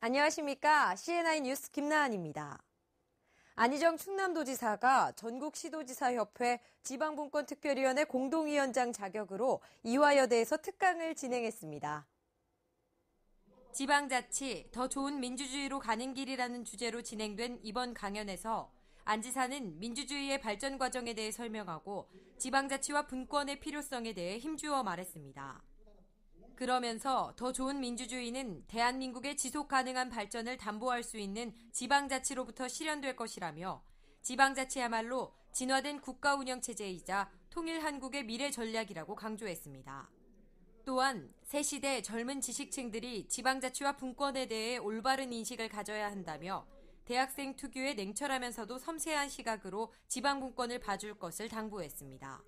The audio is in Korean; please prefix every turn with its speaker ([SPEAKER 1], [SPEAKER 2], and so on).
[SPEAKER 1] 안녕하십니까. CNI 뉴스 김나한입니다. 안희정 충남도지사가 전국시도지사협회 지방분권특별위원회 공동위원장 자격으로 이화여대에서 특강을 진행했습니다. 지방자치, 더 좋은 민주주의로 가는 길이라는 주제로 진행된 이번 강연에서 안 지사는 민주주의의 발전 과정에 대해 설명하고 지방자치와 분권의 필요성에 대해 힘주어 말했습니다. 그러면서 더 좋은 민주주의는 대한민국의 지속 가능한 발전을 담보할 수 있는 지방자치로부터 실현될 것이라며 지방자치야말로 진화된 국가 운영 체제이자 통일 한국의 미래 전략이라고 강조했습니다. 또한 새 시대 젊은 지식층들이 지방자치와 분권에 대해 올바른 인식을 가져야 한다며 대학생 특유의 냉철하면서도 섬세한 시각으로 지방분권을 봐줄 것을 당부했습니다.